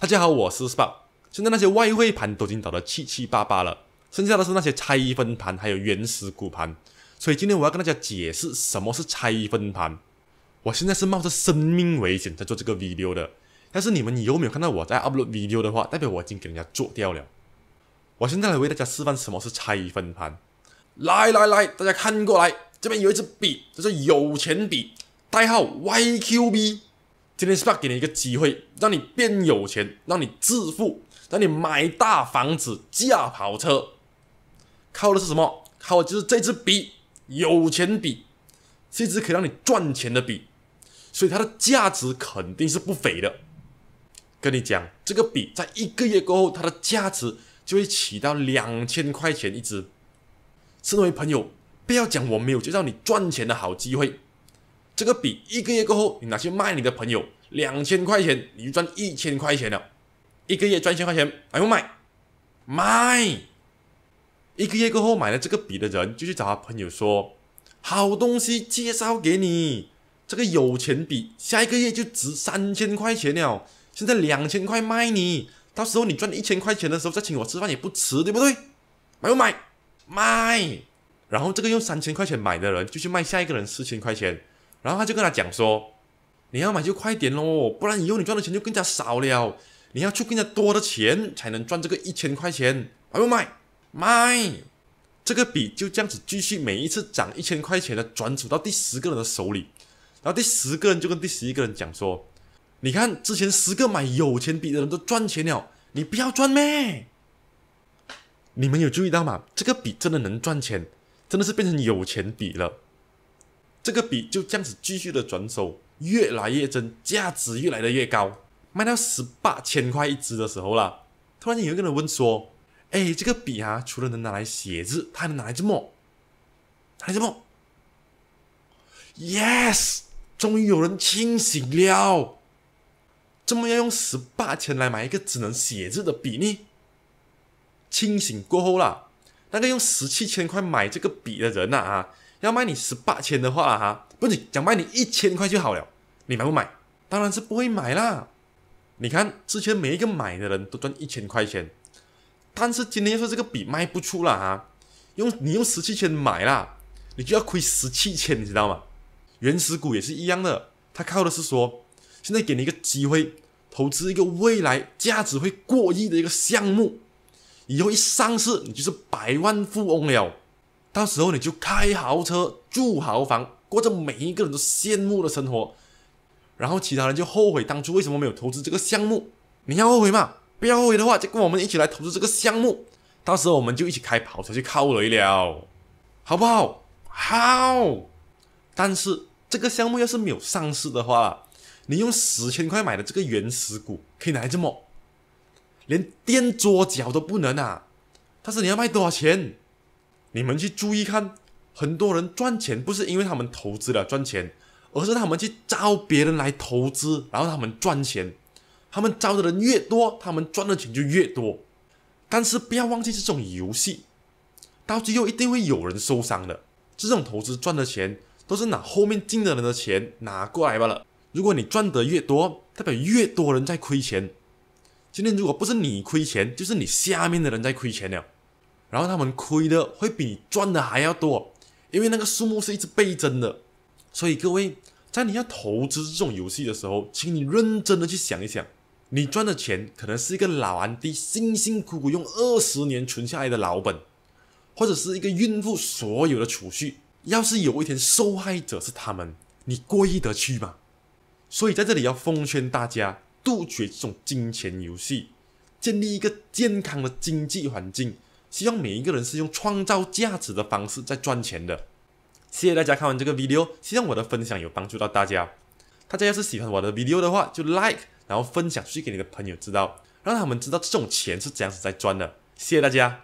大家好，我是 Spark。现在那些外汇盘都已经倒得七七八八了，剩下的是那些拆分盘还有原始股盘。所以今天我要跟大家解释什么是拆分盘。我现在是冒着生命危险在做这个 video 的。但是你们有没有看到我在 upload video 的话，代表我已经给人家做掉了。我现在来为大家示范什么是拆分盘。来来来，大家看过来，这边有一支笔，这是有钱笔，代号 YQB。今天 Spark 给你一个机会，让你变有钱，让你致富，让你买大房子、驾跑车，靠的是什么？靠的就是这支笔，有钱笔，是一支可以让你赚钱的笔，所以它的价值肯定是不菲的。跟你讲，这个笔在一个月过后，它的价值就会起到两千块钱一支。身为朋友，不要讲我没有介绍你赚钱的好机会。这个笔一个月过后，你拿去卖你的朋友，两千块钱你就赚一千块钱了。一个月赚一千块钱，买不买？卖！一个月过后买了这个笔的人就去找他朋友说：“好东西介绍给你，这个有钱笔下一个月就值三千块钱了。现在两千块卖你，到时候你赚一千块钱的时候再请我吃饭也不迟，对不对？买不买？卖！然后这个用三千块钱买的人就去卖下一个人四千块钱。然后他就跟他讲说：“你要买就快点喽，不然以后你赚的钱就更加少了。你要出更加多的钱才能赚这个一千块钱。买不买？买！这个笔就这样子继续每一次涨一千块钱的转手到第十个人的手里。然后第十个人就跟第十一个人讲说：‘你看之前十个买有钱笔的人都赚钱了，你不要赚咩？你们有注意到吗？这个笔真的能赚钱，真的是变成有钱笔了。’这个笔就这样子继续的转手，越来越真，价值越来的越高，卖到十八千块一支的时候了，突然间有一个人问说：“哎，这个笔啊，除了能拿来写字，它还能拿来什么？拿来什么？”Yes，终于有人清醒了，怎么要用十八千来买一个只能写字的笔呢？清醒过后啦，那个用十七千块买这个笔的人呐啊。要卖你十八千的话哈，不是，想卖你一千块就好了。你买不买？当然是不会买啦。你看之前每一个买的人都赚一千块钱，但是今天要是这个笔卖不出了哈，用你用十七千买啦，你就要亏十七千，你知道吗？原始股也是一样的，它靠的是说现在给你一个机会，投资一个未来价值会过亿的一个项目，以后一上市你就是百万富翁了。到时候你就开豪车住豪房，过着每一个人都羡慕的生活，然后其他人就后悔当初为什么没有投资这个项目。你要后悔嘛？不要后悔的话，就跟我们一起来投资这个项目。到时候我们就一起开跑车去靠雷了，好不好？好。但是这个项目要是没有上市的话，你用十千块买的这个原始股可以拿来这么？连垫桌脚都不能啊？但是你要卖多少钱？你们去注意看，很多人赚钱不是因为他们投资了赚钱，而是他们去招别人来投资，然后他们赚钱。他们招的人越多，他们赚的钱就越多。但是不要忘记这种游戏到最后一定会有人受伤的。这种投资赚的钱都是拿后面进的人的钱拿过来罢了。如果你赚得越多，代表越多人在亏钱。今天如果不是你亏钱，就是你下面的人在亏钱了。然后他们亏的会比你赚的还要多，因为那个数目是一直倍增的。所以各位，在你要投资这种游戏的时候，请你认真的去想一想，你赚的钱可能是一个老安迪辛辛苦苦用二十年存下来的老本，或者是一个孕妇所有的储蓄。要是有一天受害者是他们，你意得去吗？所以在这里要奉劝大家，杜绝这种金钱游戏，建立一个健康的经济环境。希望每一个人是用创造价值的方式在赚钱的。谢谢大家看完这个 video，希望我的分享有帮助到大家。大家要是喜欢我的 video 的话，就 like，然后分享出去给你的朋友知道，让他们知道这种钱是怎样子在赚的。谢谢大家。